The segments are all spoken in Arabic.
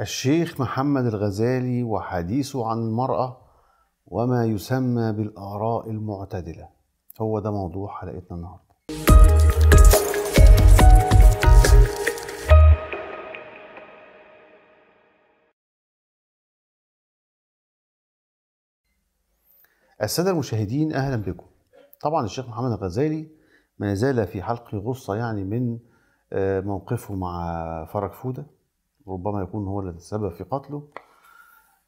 الشيخ محمد الغزالي وحديثه عن المرأة وما يسمى بالآراء المعتدلة هو ده موضوع حلقتنا النهاردة السادة المشاهدين أهلا بكم طبعا الشيخ محمد الغزالي ما زال في حلق غصة يعني من آه، موقفه مع فرج فودة ربما يكون هو السبب في قتله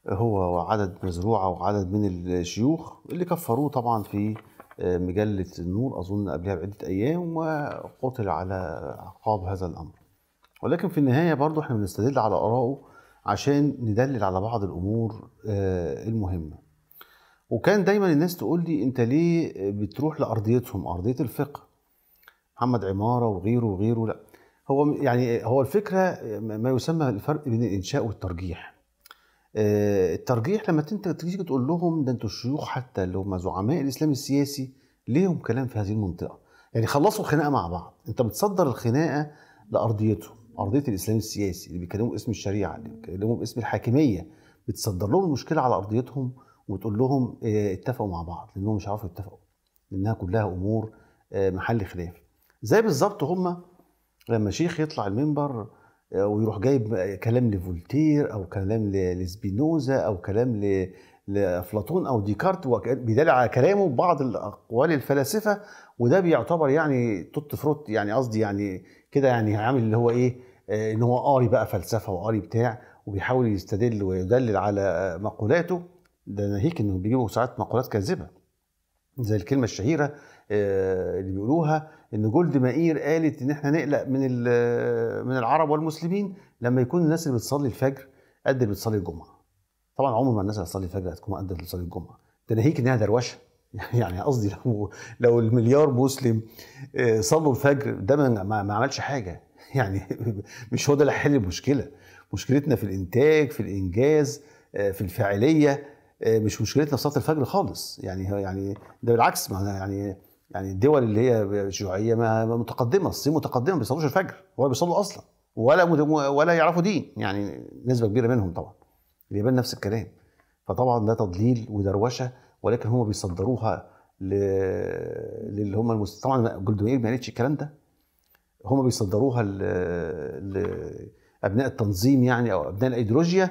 هو وعدد مزروعة وعدد من الشيوخ اللي كفروه طبعا في آه، مجلة النور أظن قبلها بعدة أيام وقتل على عقاب هذا الأمر ولكن في النهاية برضه احنا بنستدل على آرائه عشان ندلل على بعض الأمور آه، المهمة وكان دايما الناس تقول لي انت ليه بتروح لارضيتهم ارضيه الفقه محمد عماره وغيره وغيره لا هو يعني هو الفكره ما يسمى الفرق بين الانشاء والترجيح آه، الترجيح لما انت تيجي تقول لهم ده انتوا الشيوخ حتى اللي هم زعماء الاسلام السياسي ليهم كلام في هذه المنطقه يعني خلصوا الخناقه مع بعض انت بتصدر الخناقه لارضيتهم ارضيه الاسلام السياسي اللي بيتكلموا باسم الشريعه اللي بيتكلموا باسم الحاكميه بتصدر لهم المشكله على ارضيتهم وتقول لهم آه، اتفقوا مع بعض لانهم مش هيعرفوا يتفقوا لانها كلها امور آه، محل خلاف زي بالظبط هم لما شيخ يطلع المنبر آه، ويروح جايب كلام لفولتير او كلام لسبينوزا او كلام لافلاطون او ديكارت بيدل على كلامه بعض الاقوال الفلاسفه وده بيعتبر يعني توت فروت يعني قصدي يعني كده يعني عامل اللي هو ايه آه، ان هو قاري بقى فلسفه وقاري بتاع وبيحاول يستدل ويدلل على مقولاته ده ناهيك انه بيجيبوا ساعات مقولات كاذبه زي الكلمه الشهيره آه، اللي بيقولوها ان جولد مائير قالت ان احنا نقلق من من العرب والمسلمين لما يكون الناس اللي بتصلي الفجر قد اللي بتصلي الجمعه طبعا عمر ما الناس اللي بتصلي الفجر هتكون قد اللي بتصلي الجمعه ده ناهيك انها دروشه يعني قصدي لو لو المليار مسلم آه، صلوا الفجر ده ما, ما عملش حاجه يعني مش هو ده اللي هيحل المشكله مشكلتنا في الانتاج في الانجاز آه، في الفاعليه آه، مش مشكلتنا في صلاه الفجر خالص يعني يعني ده بالعكس ما يعني يعني الدول اللي هي شيوعيه متقدمه الصين متقدمه ما بيصلوش الفجر ولا بيصلوا اصلا ولا ولا يعرفوا دين يعني نسبه كبيره منهم طبعا اليابان نفس الكلام فطبعا ده تضليل ودروشه ولكن هم بيصدروها للي هم المس... طبعا جولدوير ما قالتش الكلام ده هم بيصدروها ل... لابناء التنظيم يعني او ابناء الايديولوجيا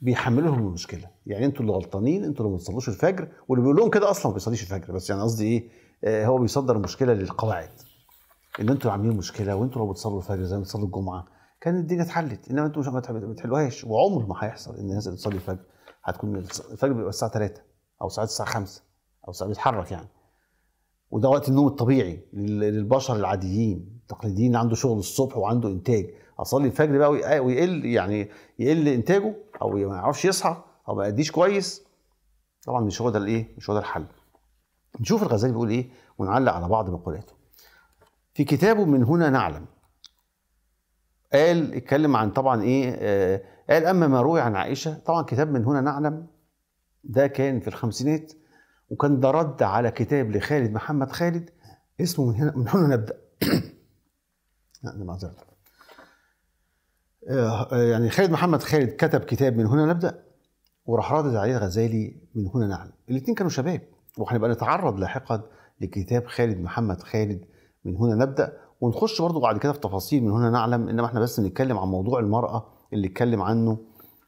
بيحملوا لهم المشكله يعني انتوا اللي غلطانين انتوا اللي ما بتصلوش الفجر واللي بيقول لهم كده اصلا ما بيصليش الفجر بس يعني قصدي ايه آه، هو بيصدر مشكله للقواعد ان انتوا عاملين مشكله وانتوا لو بتصلوا الفجر زي ما بتصلوا الجمعه كان الدنيا اتحلت انما انتوا مش ما بتحلوهاش وعمر ما هيحصل ان الناس اللي بتصلي الفجر هتكون الفجر بيبقى الساعه 3 او ساعات الساعه 5 او ساعات بيتحرك يعني وده وقت النوم الطبيعي للبشر العاديين التقليديين اللي عنده شغل الصبح وعنده انتاج اصلي الفجر بقى آه، ويقل يعني يقل انتاجه او ما يعرفش يصحى او ما يأديش كويس طبعا مش هو ده الايه مش هو ده الحل نشوف الغزالي بيقول ايه ونعلق على بعض مقولاته في كتابه من هنا نعلم قال اتكلم عن طبعا ايه آه قال اما ما روي عن عائشه طبعا كتاب من هنا نعلم ده كان في الخمسينات وكان ده رد على كتاب لخالد محمد خالد اسمه من هنا من هنا نبدا يعني معذره آه، آه، يعني خالد محمد خالد كتب كتاب من هنا نبدا وراح رادد عليه الغزالي من هنا نعلم الاثنين كانوا شباب وهنبقى نتعرض لاحقا لكتاب خالد محمد خالد من هنا نبدا ونخش برضو بعد كده في تفاصيل من هنا نعلم انما احنا بس بنتكلم عن موضوع المراه اللي اتكلم عنه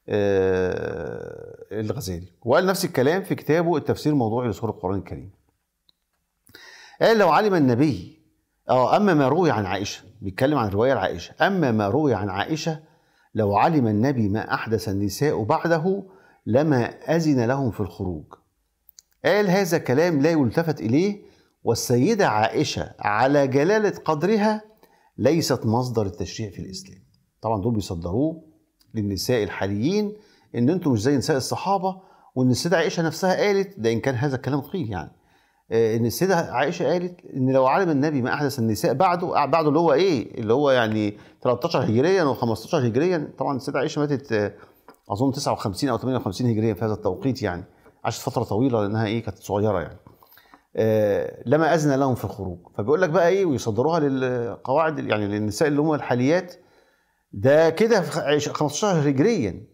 آه الغزالي وقال نفس الكلام في كتابه التفسير الموضوعي لسور القرآن الكريم قال لو علم النبي اه أما ما روي عن عائشة بيتكلم عن رواية عائشة أما ما روي عن عائشة لو علم النبي ما أحدث النساء بعده لما أذن لهم في الخروج قال هذا كلام لا يلتفت إليه والسيدة عائشة على جلالة قدرها ليست مصدر التشريع في الإسلام طبعا دول بيصدروه للنساء الحاليين ان انتم مش زي نساء الصحابه وان السيده عائشه نفسها قالت ده ان كان هذا الكلام قيل يعني آه، ان السيده عائشه قالت ان لو علم النبي ما احدث النساء بعده آه، بعده اللي هو ايه اللي هو يعني 13 هجريا و15 هجريا طبعا السيده عائشه ماتت آه، اظن 59 او 58 هجريا في هذا التوقيت يعني عاشت فتره طويله لانها ايه كانت صغيره يعني آه، لما اذن لهم في الخروج فبيقول لك بقى ايه ويصدروها للقواعد يعني للنساء اللي هم الحاليات ده كده 15 هجريا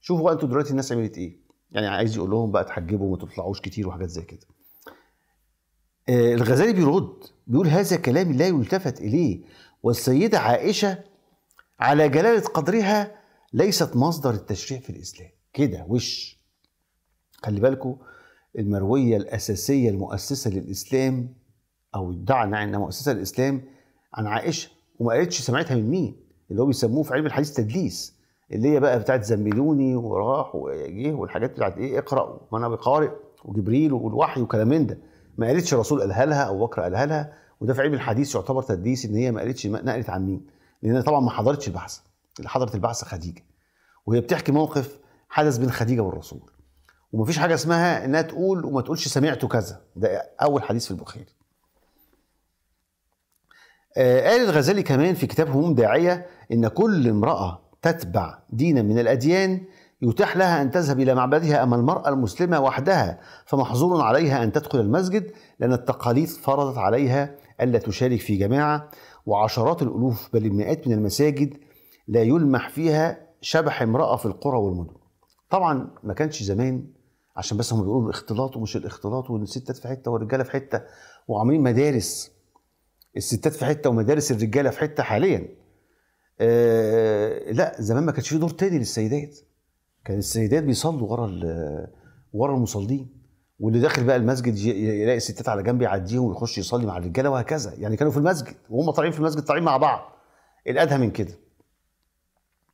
شوفوا بقى انتوا دلوقتي الناس عملت ايه يعني عايز يقول لهم بقى تحجبوا وما تطلعوش كتير وحاجات زي كده آه، الغزالي بيرد بيقول هذا كلام لا يلتفت اليه والسيده عائشه على جلاله قدرها ليست مصدر التشريع في الاسلام كده وش خلي بالكم المرويه الاساسيه المؤسسه للاسلام او ادعى ان انها مؤسسه للاسلام عن عائشه وما قالتش سمعتها من مين اللي هو بيسموه في علم الحديث تدليس اللي هي بقى بتاعت زملوني وراح وجه والحاجات بتاعت ايه اقرا وانا بقارئ وجبريل والوحي وكلام من ده ما قالتش الرسول قالها لها او بكر قالها لها وده في علم الحديث يعتبر تدليس ان هي ما قالتش نقلت عن مين لان طبعا ما حضرتش البحث اللي حضرت البحث خديجه وهي بتحكي موقف حدث بين خديجه والرسول ومفيش حاجه اسمها انها تقول وما تقولش سمعت كذا ده اول حديث في البخاري آه قال الغزالي كمان في كتاب هموم داعيه ان كل امراه تتبع دينا من الاديان يتاح لها ان تذهب الى معبدها اما المراه المسلمه وحدها فمحظور عليها ان تدخل المسجد لان التقاليد فرضت عليها الا تشارك في جماعه وعشرات الالوف بل المئات من المساجد لا يلمح فيها شبح امراه في القرى والمدن. طبعا ما كانش زمان عشان بس هم بيقولوا الاختلاط ومش الاختلاط وان الستات في حته والرجاله في حته وعاملين مدارس الستات في حته ومدارس الرجاله في حته حاليا آه لا زمان ما كانش في دور تاني للسيدات كان السيدات بيصلوا ورا ورا المصلين واللي داخل بقى المسجد يلاقي الستات على جنب يعديهم ويخش يصلي مع الرجاله وهكذا يعني كانوا في المسجد وهم طالعين في المسجد طالعين مع بعض الادهى من كده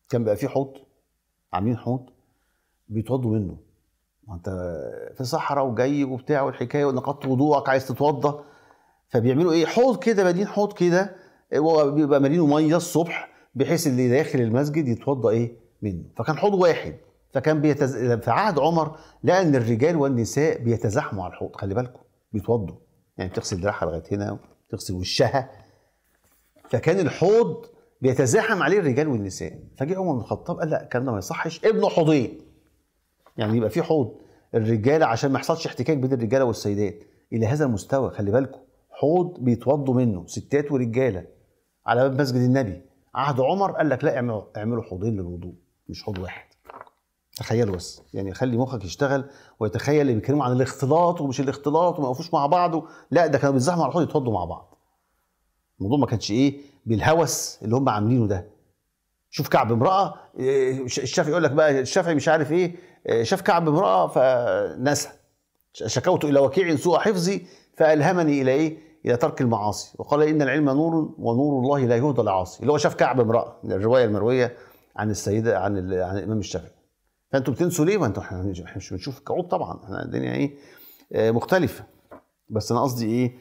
كان بقى في حوض عاملين حوض بيتوضوا منه ما انت في صحراء وجاي وبتاع والحكايه ونقضت وضوءك عايز تتوضى فبيعملوا ايه حوض كده بادين حوض كده وبيبقى مالينه ميه الصبح بحيث اللي داخل المسجد يتوضى ايه منه فكان حوض واحد فكان بيتز... في عهد عمر لقى ان الرجال والنساء بيتزاحموا على الحوض خلي بالكم بيتوضوا يعني بتغسل دراعها لغايه هنا بتغسل وشها فكان الحوض بيتزاحم عليه الرجال والنساء فجاء عمر بن الخطاب قال لا الكلام ده ما يصحش ابنه حوضين يعني يبقى في حوض الرجاله عشان ما يحصلش احتكاك بين الرجاله والسيدات الى هذا المستوى خلي بالكم حوض بيتوضوا منه ستات ورجاله على باب مسجد النبي عهد عمر قال لك لا اعملوا اعملوا حوضين للوضوء مش حوض واحد تخيلوا بس يعني خلي مخك يشتغل ويتخيل اللي بيتكلموا عن الاختلاط ومش الاختلاط وما يقفوش مع بعض لا ده كانوا بيتزاحموا على الحوض يتوضوا مع بعض الموضوع ما كانش ايه بالهوس اللي هم عاملينه ده شوف كعب امراه إيه، الشافعي يقول لك بقى الشافعي مش عارف ايه, إيه، شاف كعب امراه فنسى شكوت الى وكيع سوء حفظي فالهمني الى ايه؟ الى ترك المعاصي وقال ان العلم نور ونور الله لا يهدى لعاصي اللي هو شاف كعب امراه الروايه المرويه عن السيده عن عن الامام الشافعي فانتوا بتنسوا ليه؟ ما انتوا احنا مش بنشوف كعوب طبعا احنا الدنيا ايه آه، مختلفه بس انا قصدي ايه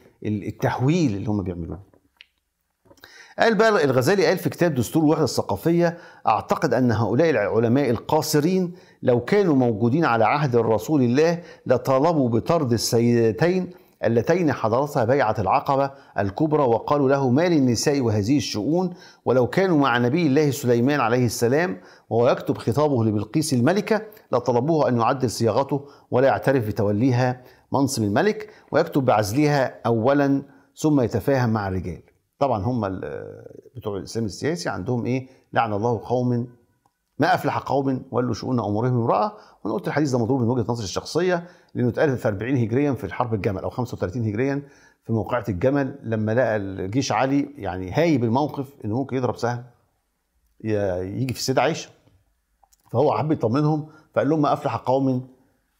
التحويل اللي هم بيعملوه قال بقى الغزالي قال في كتاب دستور الوحدة الثقافية أعتقد أن هؤلاء العلماء القاصرين لو كانوا موجودين على عهد رسول الله لطالبوا بطرد السيدتين اللتين حضرتها بيعة العقبة الكبرى وقالوا له ما للنساء وهذه الشؤون ولو كانوا مع نبي الله سليمان عليه السلام وهو يكتب خطابه لبلقيس الملكة لطلبوه أن يعدل صياغته ولا يعترف بتوليها منصب الملك ويكتب بعزلها أولا ثم يتفاهم مع الرجال طبعا هم بتوع الاسلام السياسي عندهم ايه لعن الله قوم ما افلح قوم ولوا شؤون امورهم امراه وانا قلت الحديث ده مضروب من وجهه نظري الشخصيه لانه اتقال في 40 هجريا في حرب الجمل او 35 هجريا في موقعه الجمل لما لقى الجيش علي يعني هايب الموقف انه ممكن يضرب سهم يجي في السيده عائشه فهو حب يطمنهم فقال لهم ما افلح قوم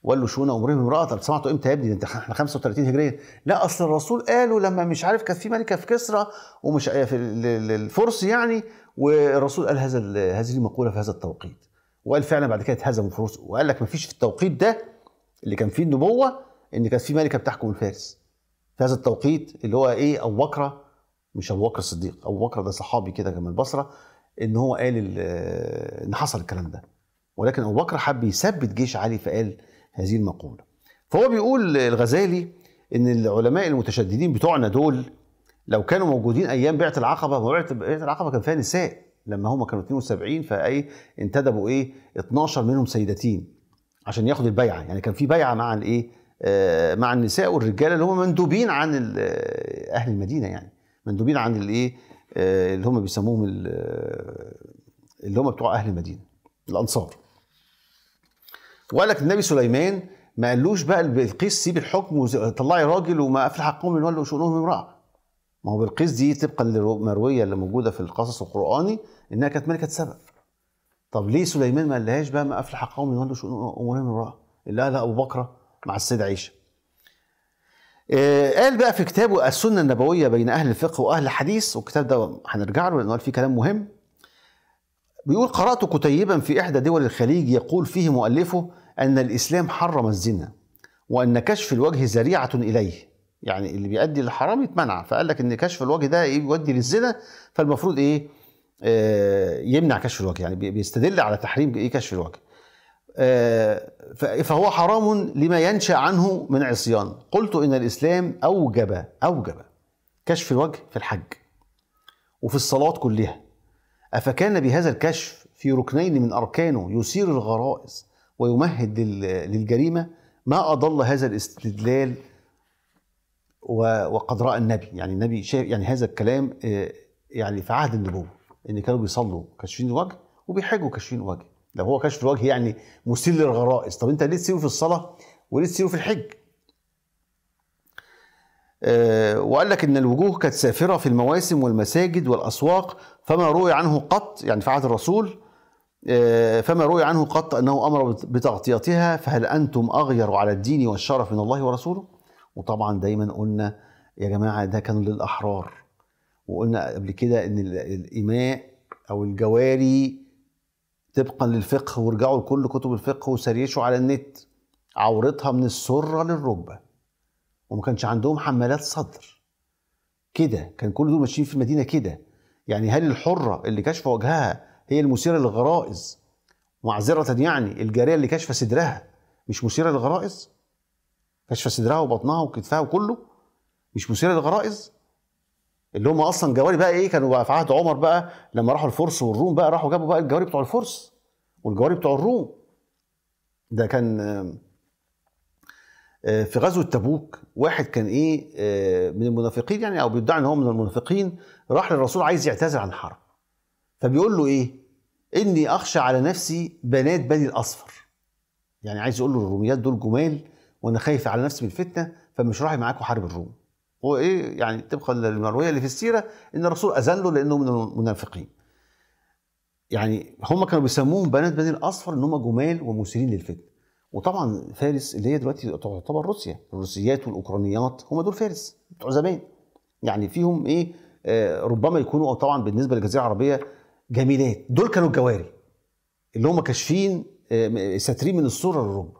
وقال له شؤون امرهم امراه طب سمعتوا امتى يا ابني انت احنا 35 هجريه لا اصل الرسول قالوا لما مش عارف كانت في ملكه في كسرى ومش في الفرس يعني والرسول قال هذا هذه المقوله في هذا التوقيت وقال فعلا بعد كده اتهزموا الفرس وقال لك ما فيش في التوقيت ده اللي كان فيه النبوه ان كانت في ملكه بتحكم الفارس في هذا التوقيت اللي هو ايه ابو بكر مش ابو بكر الصديق ابو بكر ده صحابي كده كان من البصره ان هو قال ان حصل الكلام ده ولكن ابو بكر حب يثبت جيش علي فقال هذه المقولة فهو بيقول الغزالي ان العلماء المتشددين بتوعنا دول لو كانوا موجودين ايام بيعه العقبه بيعه العقبه كان فيها نساء لما هم كانوا 72 فاي انتدبوا ايه 12 منهم سيدتين عشان ياخد البيعه يعني كان في بيعه مع الايه آه مع النساء والرجاله اللي هم مندوبين عن آه، اهل المدينه يعني مندوبين عن الايه آه اللي هم بيسموهم آه، اللي هم بتوع اهل المدينه الانصار وقال لك النبي سليمان ما قالوش بقى بلقيس سيب الحكم وطلعي راجل وما افلح من ولوا شؤونهم امراه ما هو بلقيس دي طبقا للمرويه اللي موجوده في القصص القراني انها كانت ملكه سبأ طب ليه سليمان ما قالهاش بقى ما افلح قوم ولوا شؤونهم امراه اللي قالها ابو بكر مع السيد عيشه آه، قال بقى في كتابه السنه النبويه بين اهل الفقه واهل الحديث والكتاب ده هنرجع له لانه قال فيه كلام مهم بيقول قرأت كتيبا في إحدى دول الخليج يقول فيه مؤلفه أن الإسلام حرم الزنا وأن كشف الوجه ذريعة إليه يعني اللي بيؤدي للحرام يتمنع فقال لك ان كشف الوجه ده ايه بيودي للزنا فالمفروض ايه آه، يمنع كشف الوجه يعني بيستدل على تحريم ايه كشف الوجه آه، فهو حرام لما ينشا عنه من عصيان قلت ان الاسلام اوجب اوجب كشف الوجه في الحج وفي الصلاه كلها أفكان بهذا الكشف في ركنين من أركانه يثير الغرائز ويمهد للجريمة ما أضل هذا الاستدلال وقد رأى النبي يعني النبي شاف يعني هذا الكلام آه، يعني في عهد النبوة إن كانوا بيصلوا كاشفين الوجه وبيحجوا كاشفين الوجه لو هو كشف الوجه يعني مثير للغرائز طب أنت ليه تسيبه في الصلاة وليه تسيبه في الحج آه، وقال لك ان الوجوه كانت سافره في المواسم والمساجد والاسواق فما روي عنه قط يعني في عهد الرسول آه، فما روي عنه قط انه امر بتغطيتها فهل انتم اغير على الدين والشرف من الله ورسوله؟ وطبعا دايما قلنا يا جماعه ده كان للاحرار وقلنا قبل كده ان الايماء او الجواري طبقا للفقه وارجعوا لكل كتب الفقه وسريشوا على النت عورتها من السره للركبه وما كانش عندهم حمالات صدر كده كان كل دول ماشيين في المدينه كده يعني هل الحره اللي كاشفه وجهها هي المثيره للغرائز معذره يعني الجاريه اللي كاشفه صدرها مش مثيره للغرائز كاشفه صدرها وبطنها وكتفها وكله مش مثيره للغرائز اللي هم اصلا جواري بقى ايه كانوا بقى في عهد عمر بقى لما راحوا الفرس والروم بقى راحوا جابوا بقى الجواري بتوع الفرس والجواري بتوع الروم ده كان آه، في غزوه تبوك واحد كان ايه آه، من المنافقين يعني او بيدعي ان هو من المنافقين راح للرسول عايز يعتذر عن الحرب فبيقول له ايه اني اخشى على نفسي بنات بني الاصفر يعني عايز يقول له الروميات دول جمال وانا خايف على نفسي من الفتنه فمش رايح معاكم حرب الروم هو ايه يعني طبقا المروية اللي في السيره ان الرسول اذله لانه من المنافقين يعني هم كانوا بيسموهم بنات بني الاصفر ان هم جمال ومثيرين للفتنه وطبعا فارس اللي هي دلوقتي تعتبر روسيا الروسيات والاوكرانيات هم دول فارس بتوع زمان يعني فيهم ايه آه ربما يكونوا طبعا بالنسبه للجزيره العربيه جميلات دول كانوا الجواري اللي هم كاشفين آه ساترين من الصوره للرب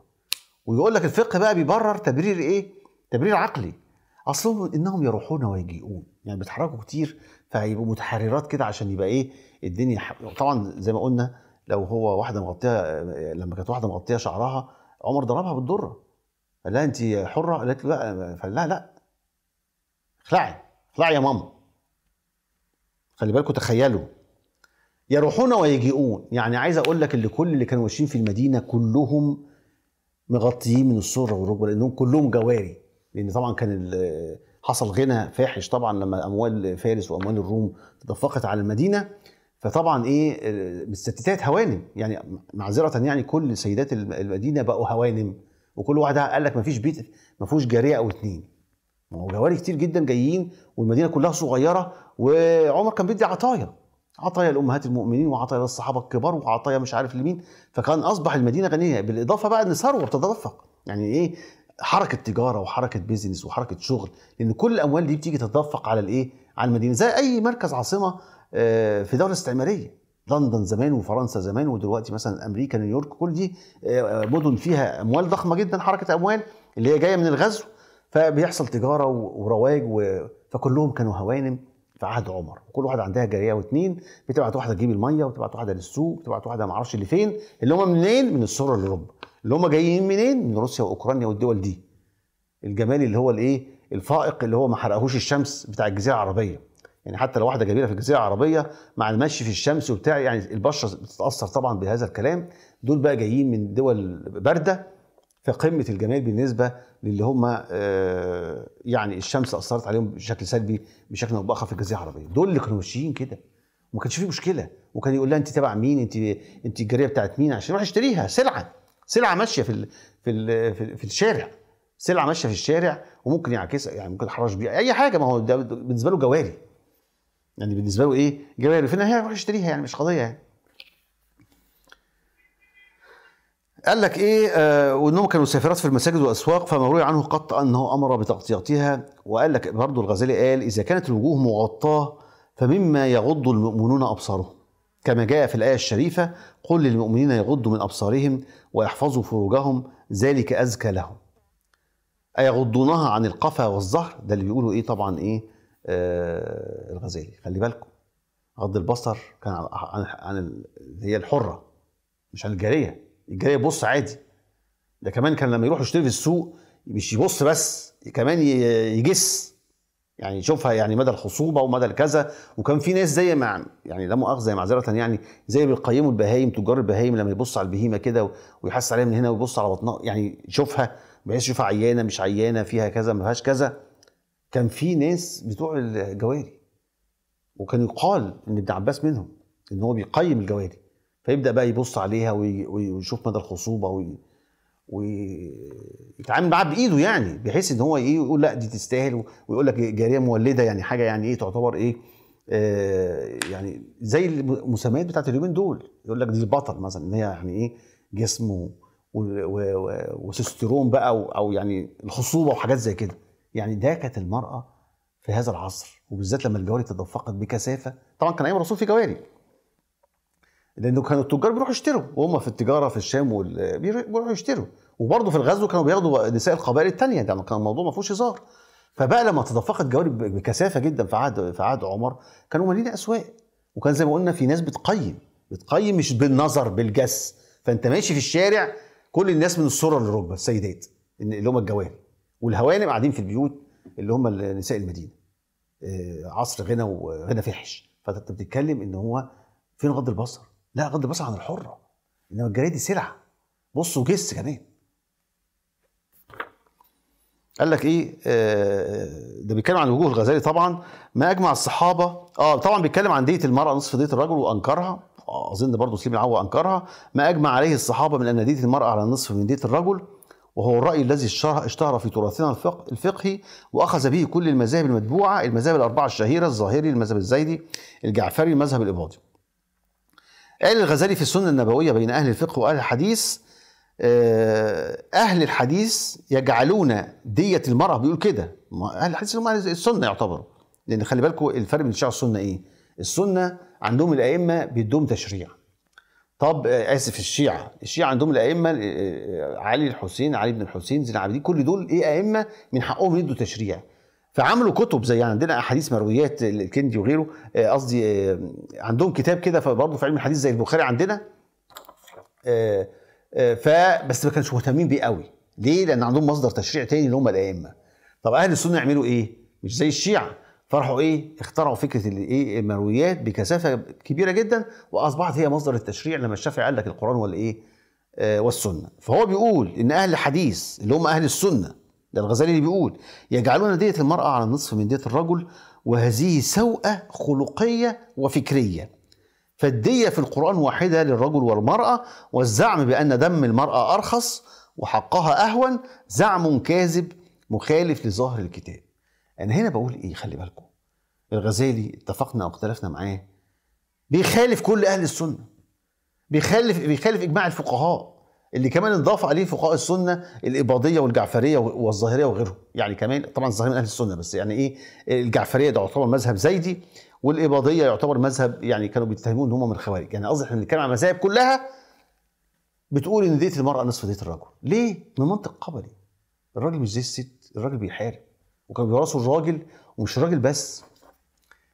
ويقول لك الفقه بقى بيبرر تبرير ايه تبرير عقلي اصلهم انهم يروحون ويجيئون يعني بيتحركوا كتير فهيبقوا متحررات كده عشان يبقى ايه الدنيا طبعا زي ما قلنا لو هو واحده مغطيه آه، لما كانت واحده مغطيه شعرها عمر ضربها بالدره قال لها انت حره قالت له لا فقال لها لا اخلعي اخلعي يا ماما خلي بالكم تخيلوا يروحون ويجيئون يعني عايز اقول لك اللي كل اللي كانوا ماشيين في المدينه كلهم مغطيين من السره والركبه لانهم كلهم جواري لان طبعا كان حصل غنى فاحش طبعا لما اموال فارس واموال الروم تدفقت على المدينه فطبعا ايه آه، الستات هوانم يعني معذره يعني كل سيدات المدينه بقوا هوانم وكل واحد قال لك ما فيش بيت ما فيهوش جاريه او اتنين ما هو جواري كتير جدا جايين والمدينه كلها صغيره وعمر كان بيدي عطايا عطايا لامهات المؤمنين وعطايا للصحابه الكبار وعطايا مش عارف لمين فكان اصبح المدينه غنيه بالاضافه بقى ان ثروه بتتدفق يعني ايه حركه تجاره وحركه بيزنس وحركه شغل لان كل الاموال دي بتيجي تتدفق على الايه على المدينه زي اي مركز عاصمه آه، في دوله استعماريه لندن زمان وفرنسا زمان ودلوقتي مثلا امريكا نيويورك كل دي آه، مدن فيها اموال ضخمه جدا حركه اموال اللي هي جايه من الغزو فبيحصل تجاره ورواج و... فكلهم كانوا هوانم في عهد عمر وكل واحد عندها جاريه واثنين بتبعت واحده تجيب الميه وبتبعت واحده للسوق وبتبعت واحده ما اعرفش اللي فين اللي هم منين من السور لاوروبا اللي هم جايين منين من روسيا واوكرانيا والدول دي الجمال اللي هو الايه الفائق اللي هو ما حرقهوش الشمس بتاع الجزيره العربيه يعني حتى لو واحده كبيره في الجزيره العربيه مع المشي في الشمس وبتاع يعني البشره بتتاثر طبعا بهذا الكلام دول بقى جايين من دول بارده في قمه الجمال بالنسبه للي هم آه، يعني الشمس اثرت عليهم بشكل سلبي بشكل او باخر في الجزيره العربيه دول اللي كانوا ماشيين كده وما كانش فيه مشكله وكان يقول لها انت تبع مين انت انت الجاريه بتاعت مين عشان يروح يشتريها سلعه سلعه ماشيه في الـ في الـ في, في الشارع سلعه ماشيه في الشارع وممكن يعكسها يعني ممكن يحرش بيها اي حاجه ما هو ده بالنسبه له جواري يعني بالنسبه له ايه جواله في النهايه هيروح يشتريها يعني مش قضيه يعني قال لك ايه آه وانهم كانوا سافرات في المساجد والاسواق فما روي عنه قط انه امر بتغطيتها وقال لك برضه الغزالي قال اذا كانت الوجوه مغطاه فمما يغض المؤمنون ابصارهم كما جاء في الايه الشريفه قل للمؤمنين يغضوا من ابصارهم ويحفظوا فروجهم ذلك ازكى لهم ايغضونها عن القفا والظهر ده اللي بيقولوا ايه طبعا ايه آه، الغزالي خلي بالكم غض البصر كان عن عن هي الحره مش عن الجاريه الجاريه بص عادي ده كمان كان لما يروح يشتري في السوق مش يبص بس كمان يجس يعني يشوفها يعني مدى الخصوبه ومدى الكذا وكان في ناس زي ما يعني لا مؤاخذه يعني معذره يعني زي ما بيقيموا البهايم تجار البهايم لما يبص على البهيمه كده ويحس عليها من هنا ويبص على بطنها يعني يشوفها بحيث يشوفها عيانه مش عيانه فيها كذا ما فيهاش كذا كان في ناس بتوع الجواري وكان يقال ان ابن عباس منهم ان هو بيقيم الجواري فيبدا بقى يبص عليها ويشوف مدى الخصوبه ويتعامل معاها بايده يعني بحيث ان هو ايه يقول لا دي تستاهل ويقول لك جاريه مولده يعني حاجه يعني ايه تعتبر ايه آه يعني زي المسميات بتاعت اليومين دول يقول لك دي البطل مثلا ان هي يعني ايه جسم وسستيرون بقى او يعني الخصوبه وحاجات زي كده يعني ده كانت المرأة في هذا العصر وبالذات لما الجواري تدفقت بكثافة طبعا كان أيام الرسول في جواري لأنه كانوا التجار بيروحوا يشتروا وهم في التجارة في الشام بيروحوا يشتروا وبرضه في الغزو كانوا بياخدوا نساء القبائل الثانيه يعني كان الموضوع ما فيهوش هزار فبقى لما تدفقت جواري بكثافة جدا في عهد في عهد عمر كانوا مالين أسواق وكان زي ما قلنا في ناس بتقيم بتقيم مش بالنظر بالجس فأنت ماشي في الشارع كل الناس من الصورة للركبه السيدات اللي هم الجواري والهوانم قاعدين في البيوت اللي هم نساء المدينه آه، عصر غنى وغنى فحش فانت بتتكلم ان هو فين غض البصر لا غض البصر عن الحره انما الجاريه دي سلعه بص وجس كمان قال لك ايه آه، ده بيتكلم عن وجوه الغزالي طبعا ما اجمع الصحابه اه طبعا بيتكلم عن ديه المراه نصف ديه الرجل وانكرها آه، اظن برضه سليم العوا انكرها ما اجمع عليه الصحابه من ان ديه المراه على نصف من ديه الرجل وهو الرأي الذي اشتهر في تراثنا الفقهي وأخذ به كل المذاهب المتبوعة المذاهب الأربعة الشهيرة الظاهري المذهب الزيدي الجعفري المذهب الإباضي قال الغزالي في السنة النبوية بين أهل الفقه وأهل الحديث آه، أهل الحديث يجعلون دية المرأة بيقول كده أهل الحديث هم السنة يعتبروا لأن خلي بالكم الفرق بين الشيعة والسنة إيه؟ السنة عندهم الأئمة بيدوم تشريع طب آه، اسف الشيعه الشيعه عندهم الائمه آه، آه، علي الحسين علي بن الحسين زين العابدين كل دول ايه ائمه من حقهم يدوا تشريع فعملوا كتب زي يعني عندنا احاديث مرويات الكندي وغيره قصدي عندهم كتاب كده فبرضه في علم الحديث زي البخاري عندنا فبس ما كانش مهتمين بيه قوي ليه لان عندهم مصدر تشريع تاني اللي هم الائمه طب اهل السنه يعملوا ايه مش زي الشيعه فراحوا ايه اخترعوا فكره الايه المرويات بكثافه كبيره جدا واصبحت هي مصدر التشريع لما الشافعي قال لك القران والايه ايه والسنه فهو بيقول ان اهل الحديث اللي هم اهل السنه ده الغزالي اللي بيقول يجعلون دية المرأة على النصف من دية الرجل وهذه سوءة خلقية وفكرية فالدية في القرآن واحدة للرجل والمرأة والزعم بأن دم المرأة أرخص وحقها أهون زعم كاذب مخالف لظاهر الكتاب انا هنا بقول ايه خلي بالكم الغزالي اتفقنا او اختلفنا معاه بيخالف كل اهل السنه بيخالف بيخالف اجماع الفقهاء اللي كمان انضاف عليه فقهاء السنه الاباضيه والجعفريه والظاهريه وغيرهم يعني كمان طبعا الظاهريه من اهل السنه بس يعني ايه الجعفريه ده يعتبر مذهب زيدي والاباضيه يعتبر مذهب يعني كانوا بيتهمون ان هم من الخوارج يعني قصدي احنا بنتكلم عن مذاهب كلها بتقول ان ديت المراه نصف ديت الرجل ليه من منطق قبلي الراجل مش زي الست الراجل بيحارب وكانوا بيورثوا الراجل ومش الراجل بس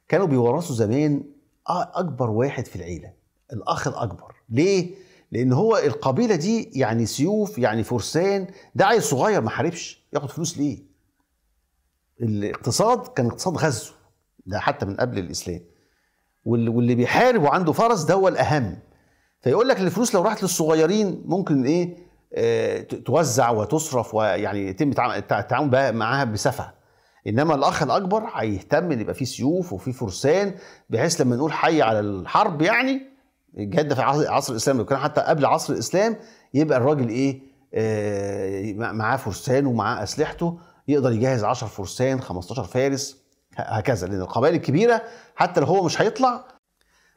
كانوا بيورثوا زمان اكبر واحد في العيله الاخ الاكبر ليه لان هو القبيله دي يعني سيوف يعني فرسان ده عيل صغير ما حاربش ياخد فلوس ليه الاقتصاد كان اقتصاد غزو ده حتى من قبل الاسلام واللي بيحارب وعنده فرس ده هو الاهم فيقول لك الفلوس لو راحت للصغيرين ممكن ايه آه، توزع وتصرف ويعني يتم التعامل معاها بسفه انما الاخ الاكبر هيهتم ان يبقى فيه سيوف وفيه فرسان بحيث لما نقول حي على الحرب يعني الجهاد في عصر الاسلام لو كان حتى قبل عصر الاسلام يبقى الراجل ايه آه معاه فرسان ومعاه اسلحته يقدر يجهز 10 فرسان 15 فارس هكذا لان القبائل الكبيره حتى لو هو مش هيطلع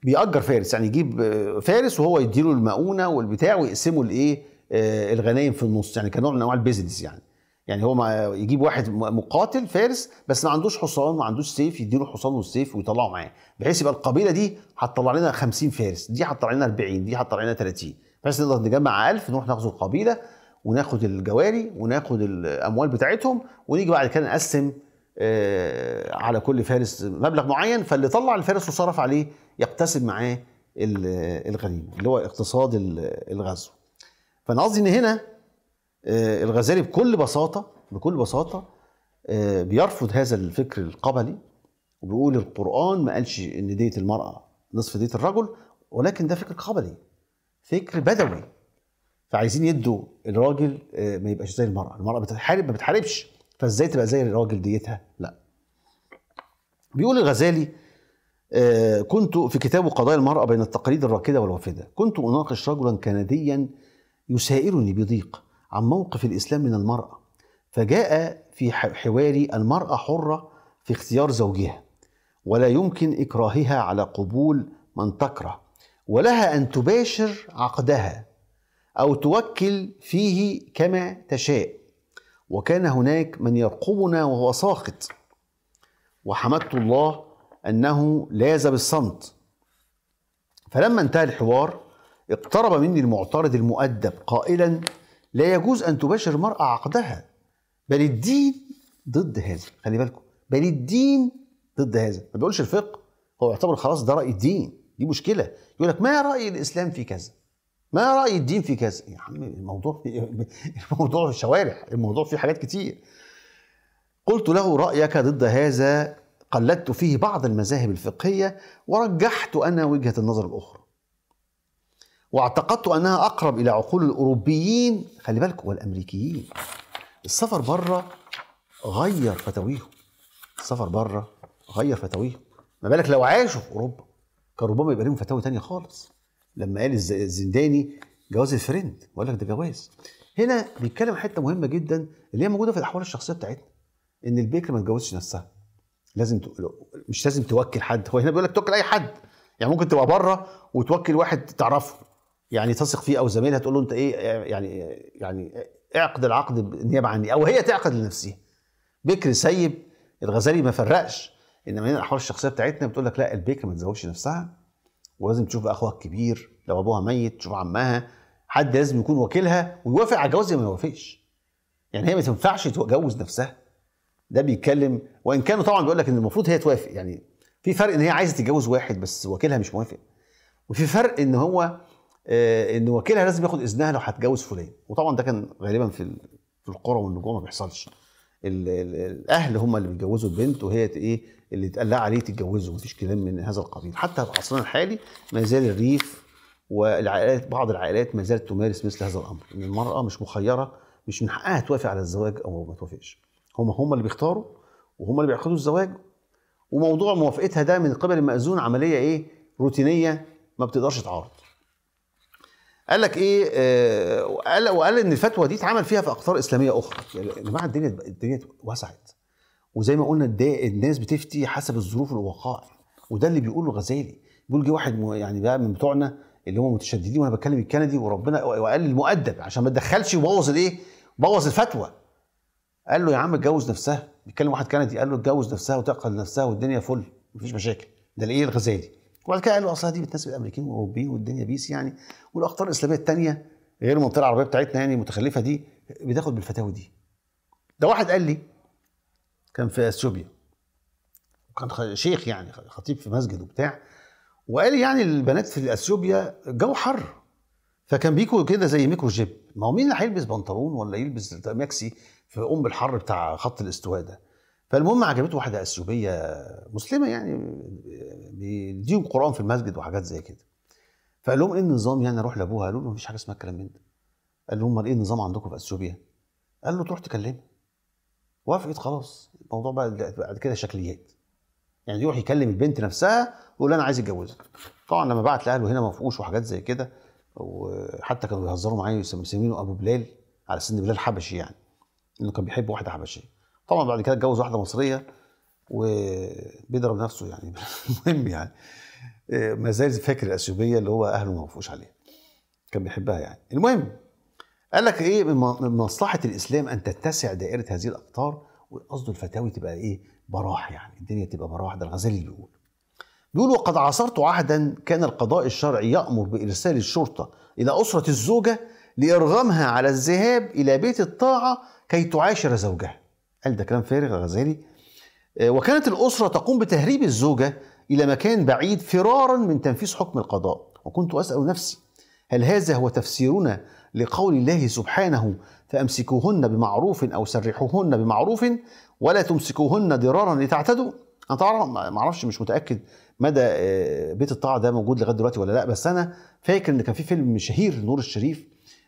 بيأجر فارس يعني يجيب آه، فارس وهو يديله المؤونه والبتاع ويقسموا الايه آه الغنايم في النص يعني كنوع من انواع البيزنس يعني يعني هو ما يجيب واحد مقاتل فارس بس ما عندوش حصان ما عندوش سيف يديله حصان والسيف ويطلعه معاه بحيث يبقى القبيله دي هتطلع لنا 50 فارس دي هتطلع لنا 40 دي هتطلع لنا 30 بحيث نقدر نجمع 1000 نروح ناخد القبيله وناخد الجواري وناخد الاموال بتاعتهم ونيجي بعد كده نقسم آه، على كل فارس مبلغ معين فاللي طلع الفارس وصرف عليه يقتسم معاه الغنيمه اللي هو اقتصاد الغزو فانا قصدي ان هنا آه، الغزالي بكل بساطه بكل بساطه آه، بيرفض هذا الفكر القبلي وبيقول القران ما قالش ان ديه المراه نصف ديه الرجل ولكن ده فكر قبلي فكر بدوي فعايزين يدوا الراجل آه، ما يبقاش زي المراه المراه بتحارب ما بتحاربش فازاي تبقى زي الراجل ديتها لا بيقول الغزالي كنت في كتابه قضايا المرأة بين التقاليد الراكدة والوافدة كنت أناقش رجلا كنديا يسائرني بضيق عن موقف الإسلام من المرأة فجاء في حواري المرأة حرة في اختيار زوجها ولا يمكن إكراهها على قبول من تكره ولها أن تباشر عقدها أو توكل فيه كما تشاء وكان هناك من يرقبنا وهو ساخط وحمدت الله أنه لاذ بالصمت فلما انتهى الحوار اقترب مني المعترض المؤدب قائلا لا يجوز أن تباشر المرأة عقدها بل الدين ضد هذا خلي بالكم بل الدين ضد هذا ما بيقولش الفقه هو يعتبر خلاص ده رأي الدين دي مشكلة يقول لك ما رأي الإسلام في كذا ما رأي الدين في كذا يا عم الموضوع في الموضوع في الشوارع الموضوع في حاجات كتير قلت له رأيك ضد هذا قلدت فيه بعض المذاهب الفقهية ورجحت أنا وجهة النظر الأخرى واعتقدت انها اقرب الى عقول الاوروبيين خلي بالك والامريكيين السفر بره غير فتاويهم السفر بره غير فتاويهم ما بالك لو عاشوا في اوروبا كان ربما يبقى لهم فتاوي تانية خالص لما قال الزنداني جواز الفريند بقول لك ده جواز هنا بيتكلم حته مهمه جدا اللي هي موجوده في الاحوال الشخصيه بتاعتنا ان البكر ما تجوزش نفسها لازم ت... مش لازم توكل حد هو هنا بيقول لك توكل اي حد يعني ممكن تبقى بره وتوكل واحد تعرفه يعني تثق فيه او زميلها تقول له انت ايه, إيه، يعني يعني اعقد العقد نيابه عني او هي تعقد لنفسها بكر سيب الغزالي ما فرقش انما هنا الاحوال الشخصيه بتاعتنا بتقول لك لا البكر ما تزوجش نفسها ولازم تشوف اخوها الكبير لو ابوها ميت تشوف عمها حد لازم يكون وكيلها ويوافق على الجواز ما يوافقش يعني هي ما تنفعش تتجوز نفسها ده بيتكلم وان كانوا طبعا بيقول لك ان المفروض هي توافق يعني في فرق ان هي عايزه تتجوز واحد بس وكيلها مش موافق وفي فرق ان هو آه، ان وكيلها لازم ياخد اذنها لو هتجوز فلان وطبعا ده كان غالبا في في القرى والنجوم ما بيحصلش الاهل هم اللي بيتجوزوا البنت وهي ايه اللي اتقال لها عليه تتجوزه مفيش كلام من هذا القبيل حتى في عصرنا الحالي ما زال الريف والعائلات بعض العائلات ما زالت تمارس مثل هذا الامر ان المراه مش مخيره مش من حقها توافق على الزواج او ما توافقش هم هم اللي بيختاروا وهم اللي بيعقدوا الزواج وموضوع موافقتها ده من قبل المأذون عمليه ايه روتينيه ما بتقدرش تعارض قال لك ايه آه، وقال, وقال ان الفتوى دي اتعمل فيها في اقطار اسلاميه اخرى يعني يا جماعه الدنيا الدنيا وسعت وزي ما قلنا الناس بتفتي حسب الظروف والوقائع وده اللي بيقوله الغزالي بيقول جه واحد يعني بقى من بتوعنا اللي هم متشددين وانا بتكلم الكندي وربنا وقال المؤدب عشان ما تدخلش يبوظ الايه؟ بوظ الفتوى قال له يا عم اتجوز نفسها بيتكلم واحد كندي قال له اتجوز نفسها وتعقل نفسها والدنيا فل مفيش مشاكل ده الايه الغزالي وبعد كده قالوا اصل دي بتناسب الامريكيين والاوروبيين والدنيا بيس يعني والاقطار الاسلاميه الثانيه غير المنطقه العربيه بتاعتنا يعني المتخلفه دي بتاخد بالفتاوي دي ده واحد قال لي كان في اثيوبيا وكان شيخ يعني خطيب في مسجد وبتاع وقال لي يعني البنات في اثيوبيا الجو حر فكان بيكو كده زي ميكرو جيب ما هو مين اللي هيلبس بنطلون ولا يلبس ماكسي في ام الحر بتاع خط الاستواء ده فالمهم عجبته واحده اثيوبيه مسلمه يعني بيديهم قران في المسجد وحاجات زي كده فقال لهم ايه النظام يعني اروح لابوها قالوا له مفيش حاجه اسمها الكلام من ده قال لهم امال ايه النظام عندكم في اثيوبيا قال له تروح تكلمه وافقت خلاص الموضوع بقى بعد كده شكليات يعني يروح يكلم البنت نفسها ويقول انا عايز اتجوزك طبعا لما بعت لاهله هنا مفقوش وحاجات زي كده وحتى كانوا بيهزروا معايا مسمينه ابو بلال على سن بلال حبشي يعني انه كان بيحب واحده حبشيه طبعا بعد كده اتجوز واحده مصريه وبيضرب نفسه يعني المهم يعني آه، ما زال فاكر الاثيوبيه اللي هو اهله ما وافقوش عليها كان بيحبها يعني المهم قال لك ايه من مصلحه الاسلام ان تتسع دائره هذه الاقطار وقصده الفتاوي تبقى ايه براح يعني الدنيا تبقى براح ده الغزالي بيقول بيقول وقد عاصرت عهدا كان القضاء الشرعي يامر بارسال الشرطه الى اسره الزوجه لارغامها على الذهاب الى بيت الطاعه كي تعاشر زوجها قال ده كلام فارغ يا غزالي آه، وكانت الأسرة تقوم بتهريب الزوجة إلى مكان بعيد فرارا من تنفيذ حكم القضاء وكنت أسأل نفسي هل هذا هو تفسيرنا لقول الله سبحانه فأمسكوهن بمعروف أو سرحوهن بمعروف ولا تمسكوهن ضرارا لتعتدوا أنا طبعا ما أعرفش مش متأكد مدى آه، بيت الطاعة ده موجود لغاية دلوقتي ولا لا بس أنا فاكر إن كان في فيلم شهير نور الشريف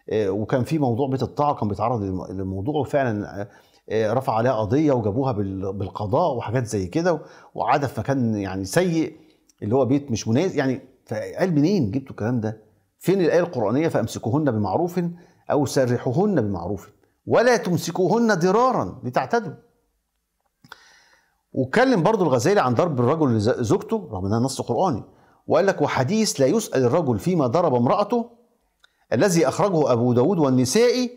آه، وكان في موضوع بيت الطاعة كان بيتعرض للموضوع وفعلا آه، رفع عليها قضيه وجابوها بالقضاء وحاجات زي كده وقعد في مكان يعني سيء اللي هو بيت مش مناسب يعني فقال منين جبتوا الكلام ده؟ فين الايه القرانيه فامسكوهن بمعروف او سرحوهن بمعروف ولا تمسكوهن ضرارا لتعتدوا. واتكلم برضو الغزالي عن ضرب الرجل لزوجته رغم انها نص قراني وقال لك وحديث لا يسال الرجل فيما ضرب امراته الذي اخرجه ابو داود والنسائي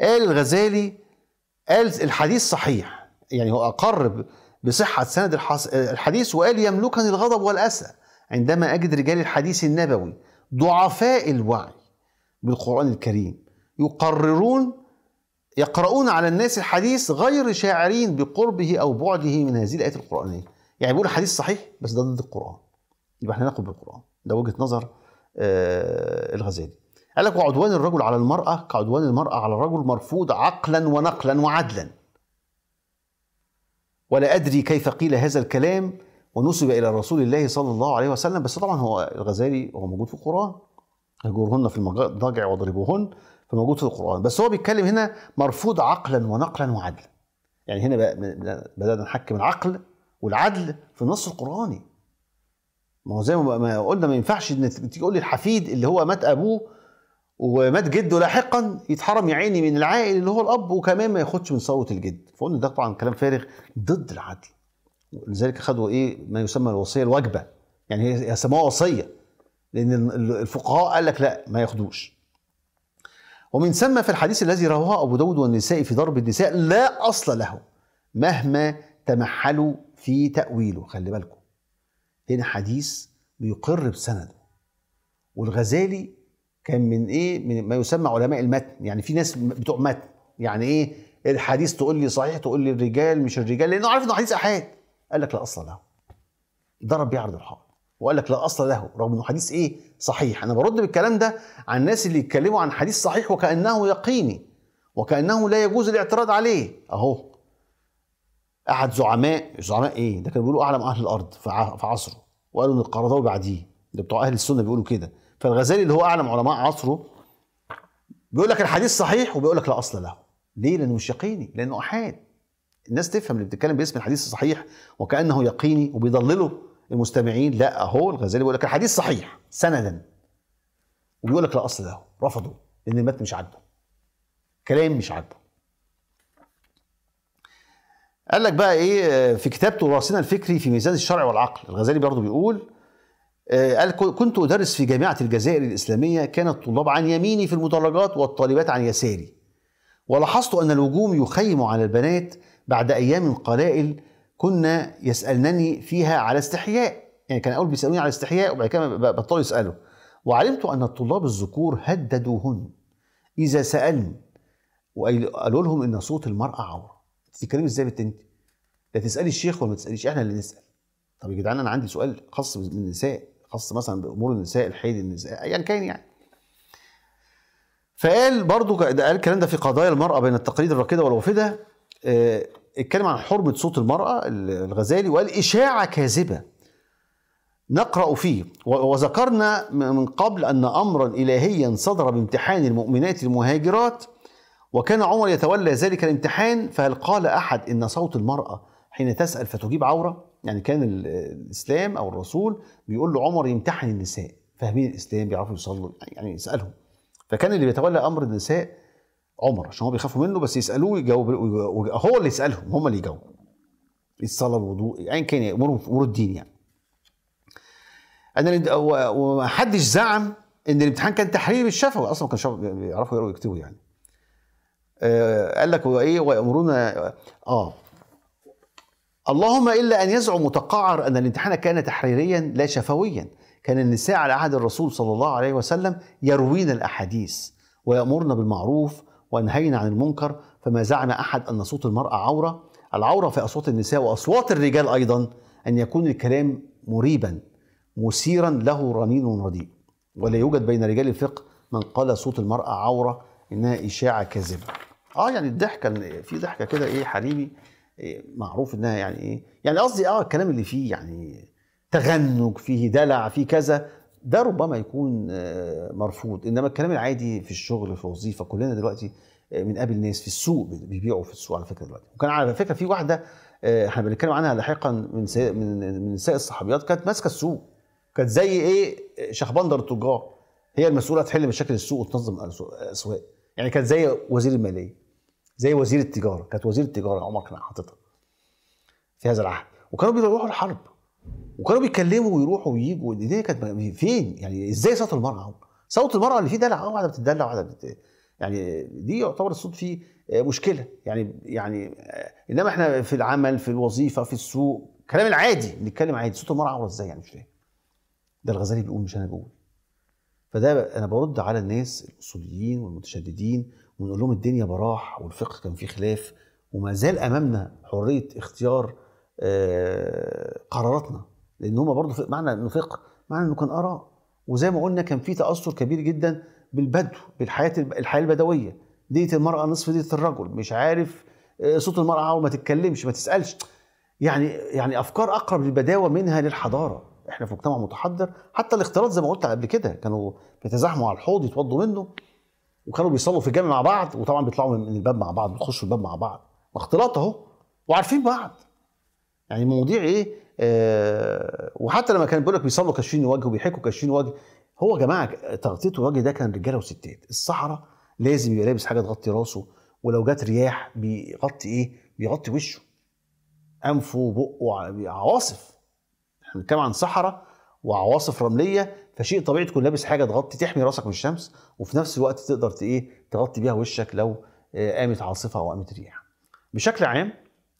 قال الغزالي قال الحديث صحيح يعني هو أقر بصحة سند الحديث وقال يملكني الغضب والأسى عندما أجد رجال الحديث النبوي ضعفاء الوعي بالقرآن الكريم يقررون يقرؤون على الناس الحديث غير شاعرين بقربه أو بعده من هذه الايه القرآنية يعني بيقول الحديث صحيح بس ده ضد القرآن يبقى احنا ناخد بالقرآن ده وجهة نظر آه، الغزالي قال لك وعدوان الرجل على المرأة كعدوان المرأة على الرجل مرفوض عقلا ونقلا وعدلا ولا أدري كيف قيل هذا الكلام ونسب إلى رسول الله صلى الله عليه وسلم بس طبعا هو الغزالي هو موجود في القرآن اهجرهن في المضاجع واضربوهن فموجود في القرآن بس هو بيتكلم هنا مرفوض عقلا ونقلا وعدلا يعني هنا بدأنا نحكم العقل والعدل في النص القرآني ما هو زي ما قلنا ما ينفعش ان تيجي تقول لي الحفيد اللي هو مات ابوه ومات جده لاحقا يتحرم يا عيني من العائل اللي هو الاب وكمان ما ياخدش من ثروه الجد فقلنا ده طبعا كلام فارغ ضد العدل لذلك خدوا ايه ما يسمى الوصيه الواجبه يعني هي سموها وصيه لان الفقهاء قال لك لا ما ياخدوش ومن ثم في الحديث الذي رواه ابو داود والنسائي في ضرب النساء لا اصل له مهما تمحلوا في تاويله خلي بالكم هنا حديث بيقر بسنده والغزالي كان من ايه من ما يسمى علماء المتن يعني في ناس بتوع متن يعني ايه الحديث تقول لي صحيح تقول لي الرجال مش الرجال لانه عارف انه حديث احاد قال لك لا اصل له ضرب بيه عرض الحائط وقال لك لا اصل له رغم انه حديث ايه صحيح انا برد بالكلام ده عن الناس اللي يتكلموا عن حديث صحيح وكانه يقيني وكانه لا يجوز الاعتراض عليه اهو قعد زعماء زعماء ايه ده كانوا بيقولوا اعلم اهل الارض في عصره وقالوا ان القرضاوي بعديه ده بتوع اهل السنه بيقولوا كده فالغزالي اللي هو اعلم علماء عصره بيقول لك الحديث صحيح وبيقول لك لا اصل له ليه لانه مش يقيني لانه احاد الناس تفهم اللي بتتكلم باسم الحديث الصحيح وكانه يقيني وبيضلله المستمعين لا اهو الغزالي بيقول لك الحديث صحيح سندا وبيقول لك لا اصل له رفضوا لان المتن مش عاجبه كلام مش عاجبه قال لك بقى ايه في كتابته راسنا الفكري في ميزان الشرع والعقل الغزالي برضه بيقول آه، قال كنت أدرس في جامعة الجزائر الإسلامية كان الطلاب عن يميني في المدرجات والطالبات عن يساري ولاحظت أن الهجوم يخيم على البنات بعد أيام قلائل كنا يسألنني فيها على استحياء يعني كان أول بيسألوني على استحياء وبعد كده بطلوا يسألوا وعلمت أن الطلاب الذكور هددوهن إذا سألن وقالوا لهم إن صوت المرأة عورة تتكلم إزاي يا بنت أنت؟ لا تسألي الشيخ ولا ما تسأليش إحنا اللي نسأل طب يا جدعان أنا عندي سؤال خاص بالنساء خاصه مثلا بامور النساء الحيض النساء ايا يعني كان يعني فقال برضو ده قال الكلام ده في قضايا المراه بين التقاليد الراكده والوافده آه، اتكلم عن حرمه صوت المراه الغزالي وقال اشاعه كاذبه نقرا فيه وذكرنا من قبل ان امرا الهيا صدر بامتحان المؤمنات المهاجرات وكان عمر يتولى ذلك الامتحان فهل قال احد ان صوت المراه حين تسال فتجيب عوره يعني كان الاسلام او الرسول بيقول له عمر يمتحن النساء فاهمين الاسلام بيعرفوا يصلوا يعني يسالهم فكان اللي بيتولى امر النساء عمر عشان هو بيخافوا منه بس يسالوه يجاوب هو اللي يسالهم هم اللي يجاوبوا الصلاه الوضوء ايا يعني كان امورهم في امور الدين يعني انا ومحدش زعم ان الامتحان كان تحرير الشفوي اصلا ما كانش بيعرفوا يقروا ويكتبوا يعني آه قال لك ايه ويامرون اه اللهم إلا أن يزعم متقعر أن الامتحان كان تحريريا لا شفويا كان النساء على عهد الرسول صلى الله عليه وسلم يروين الأحاديث ويأمرن بالمعروف وانهينا عن المنكر فما زعم أحد أن صوت المرأة عورة العورة في أصوات النساء وأصوات الرجال أيضا أن يكون الكلام مريبا مثيرا له رنين رديء ولا يوجد بين رجال الفقه من قال صوت المرأة عورة إنها إشاعة كاذبة آه يعني الضحكة في ضحكة كده إيه حريمي إيه، معروف انها يعني ايه يعني قصدي اه الكلام اللي فيه يعني تغنج فيه دلع فيه كذا ده ربما يكون آه، مرفوض انما الكلام العادي في الشغل في الوظيفه كلنا دلوقتي بنقابل آه، ناس في السوق بيبيعوا في السوق على فكره دلوقتي وكان على فكره في واحده آه، احنا بنتكلم عنها لاحقا من سي... من من نساء الصحابيات كانت ماسكه السوق كانت زي ايه شخبندر التجار هي المسؤوله تحل مشاكل السوق وتنظم الاسواق يعني كانت زي وزير الماليه زي وزير التجاره كانت وزير التجاره عمر كان حاططها في هذا العهد وكانوا بيروحوا الحرب وكانوا بيتكلموا ويروحوا ويجوا الدنيا كانت فين يعني ازاي صوت المراه اهو صوت المراه اللي فيه دلع اه واحده بتدلع واحده بت... يعني دي يعتبر الصوت فيه مشكله يعني يعني انما احنا في العمل في الوظيفه في السوق الكلام العادي بنتكلم عادي صوت المراه عامله ازاي يعني مش فاهم ده الغزالي بيقول مش انا بقول فده انا برد على الناس الاصوليين والمتشددين ونقول لهم الدنيا براح والفقه كان فيه خلاف وما زال امامنا حريه اختيار آه، قراراتنا لان هم برضه معنى انه فقه معنى انه كان اراء وزي ما قلنا كان في تاثر كبير جدا بالبدو بالحياه الحياه البدويه دية المراه نصف دية الرجل مش عارف آه، صوت المراه وما ما تتكلمش ما تسالش يعني يعني افكار اقرب للبداوه منها للحضاره احنا في مجتمع متحضر حتى الاختلاط زي ما قلت قبل كده كانوا بيتزاحموا على الحوض يتوضوا منه وكانوا بيصلوا في الجامع مع بعض وطبعا بيطلعوا من الباب مع بعض بيخشوا الباب مع بعض اختلاط اهو وعارفين بعض يعني مواضيع ايه آه وحتى لما كان بيقول لك بيصلوا كاشفين وجه وبيحكوا كاشفين وجه هو يا جماعه تغطيه الوجه ده كان رجاله وستات الصحراء لازم يبقى لابس حاجه تغطي راسه ولو جت رياح بيغطي ايه بيغطي وشه انفه وبقه عواصف احنا بنتكلم عن صحراء وعواصف رمليه فشيء طبيعي تكون لابس حاجه تغطي تحمي راسك من الشمس وفي نفس الوقت تقدر ايه تغطي بيها وشك لو آه، قامت عاصفه او قامت رياح. بشكل عام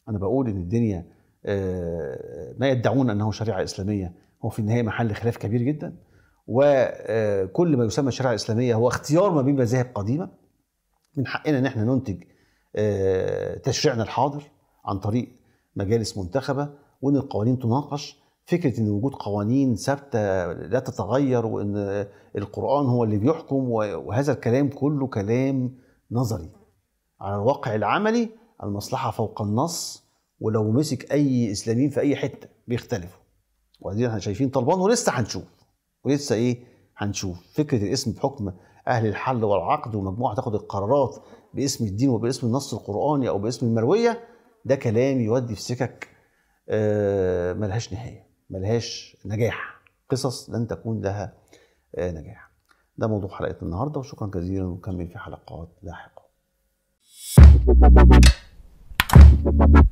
انا بقول ان الدنيا آه، ما يدعون انه شريعه اسلاميه هو في النهايه محل خلاف كبير جدا وكل آه، ما يسمى الشريعه الاسلاميه هو اختيار ما بين مذاهب قديمه من حقنا ان احنا ننتج تشريعنا الحاضر عن طريق مجالس منتخبه وان القوانين تناقش فكره ان وجود قوانين ثابته لا تتغير وان القران هو اللي بيحكم وهذا الكلام كله كلام نظري على الواقع العملي المصلحه فوق النص ولو مسك اي اسلاميين في اي حته بيختلفوا وبعدين احنا شايفين طلبان ولسه هنشوف ولسه ايه هنشوف فكره الاسم بحكم اهل الحل والعقد ومجموعه تاخد القرارات باسم الدين وباسم النص القراني او باسم المرويه ده كلام يودي في سكك آه، ملهاش نهايه ملهاش نجاح قصص لن تكون لها آه، نجاح ده موضوع حلقة النهاردة وشكرا جزيلا ونكمل في حلقات لاحقة